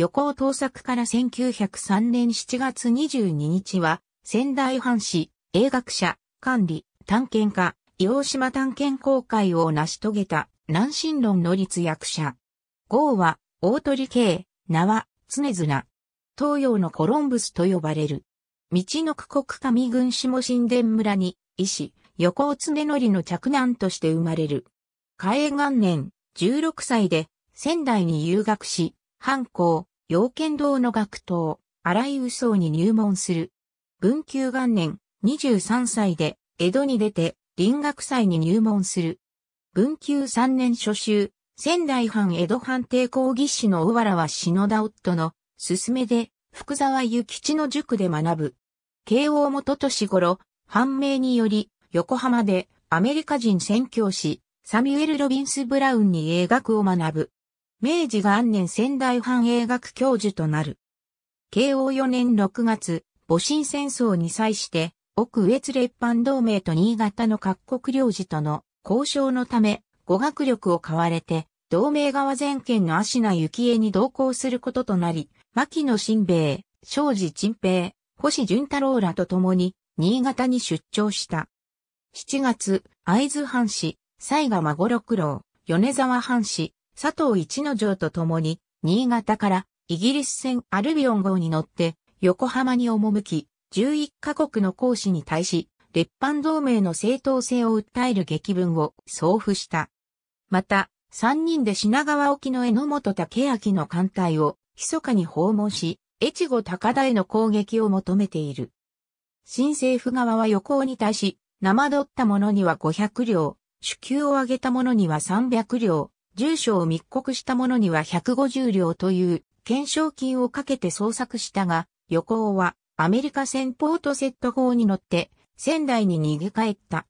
横尾盗作から1903年7月22日は、仙台藩士、英学者、管理、探検家、洋島探検公会を成し遂げた、南進論の立役者。号は、大鳥慶、名は、常綱。東洋のコロンブスと呼ばれる。道の区国上郡下神殿村に、医師、横尾常則の着難として生まれる。嘉永元年、16歳で、仙台に学し、藩校、妖剣道の学徒、荒井右宗に入門する。文久元年、23歳で、江戸に出て、林学祭に入門する。文久3年初秋、仙台藩江戸藩邸講義士の小原は篠田夫の勧めで、福沢諭吉の塾で学ぶ。慶応元年頃、判明により、横浜でアメリカ人宣教師、サミュエル・ロビンス・ブラウンに英学を学ぶ。明治元年仙台藩英学教授となる。慶応4年6月、戊辰戦争に際して、奥越列藩同盟と新潟の各国領事との交渉のため、語学力を買われて、同盟側全県の芦名幸恵に同行することとなり、牧野新兵衛、庄司陳平、星淳太郎らと共に、新潟に出張した。7月、会津藩士、西賀孫六郎、米沢藩士、佐藤一之丞と共に、新潟からイギリス船アルビオン号に乗って横浜に赴き、11カ国の講師に対し、列藩同盟の正当性を訴える劇文を送付した。また、3人で品川沖の江本武明の艦隊を密かに訪問し、越後高田への攻撃を求めている。新政府側は横尾に対し、生取った者には500両、主給を上げた者には300両、住所を密告した者には150両という懸賞金をかけて捜索したが、旅行はアメリカ船ポートセット法に乗って仙台に逃げ帰った。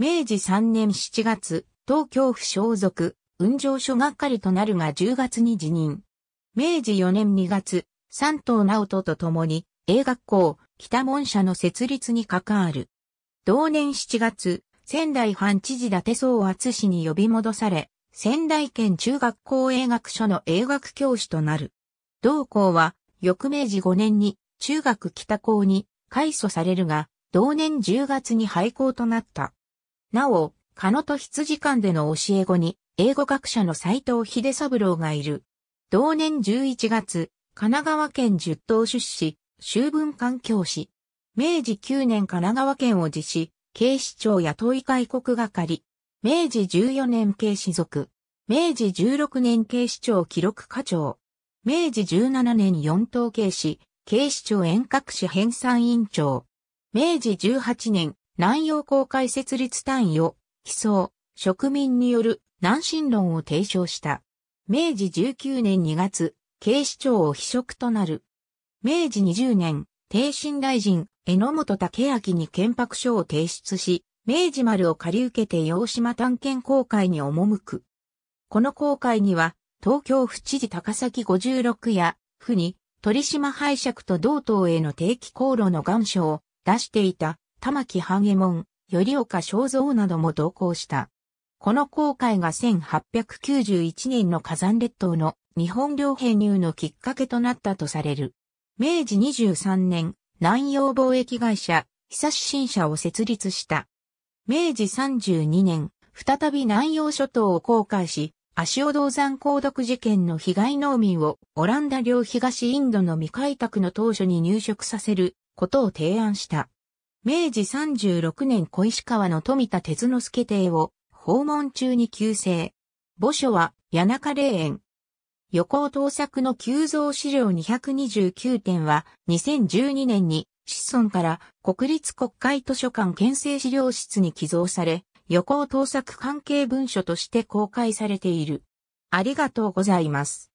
明治3年7月、東京府所属、運上所係となるが10月に辞任。明治4年2月、三藤直人と共に、英学校、北門社の設立に関わる。同年7月、仙台藩知事伊達総厚氏に呼び戻され、仙台県中学校英学所の英学教師となる。同校は、翌明治5年に中学北校に改祖されるが、同年10月に廃校となった。なお、カノと羊館での教え子に、英語学者の斎藤秀三郎がいる。同年11月、神奈川県十島出資、修文館教師。明治9年神奈川県を辞し、警視庁や雇い外国係。明治14年警視属、明治16年警視庁記録課長、明治17年4等警視、警視庁遠隔市編纂委員長、明治18年南洋公開設立単位を、起草、植民による南進論を提唱した。明治19年2月、警視庁を非職となる。明治20年、帝新大臣、榎本武明に憲白書を提出し、明治丸を借り受けて洋島探検公会に赴く。この公会には、東京府知事高崎56や、府に、鳥島拝借と同等への定期航路の願書を出していた玉木半右衛門、頼岡正蔵なども同行した。この航海が1891年の火山列島の日本領編入のきっかけとなったとされる。明治23年、南洋貿易会社、久新社を設立した。明治32年、再び南洋諸島を航海し、足尾銅山鉱毒事件の被害農民をオランダ領東インドの未開拓の当初に入植させることを提案した。明治36年小石川の富田哲之助邸を訪問中に急制。墓所は谷中霊園。横を盗作の急増資料229点は2012年に子孫から国立国会図書館県政資料室に寄贈され、予行盗作関係文書として公開されている。ありがとうございます。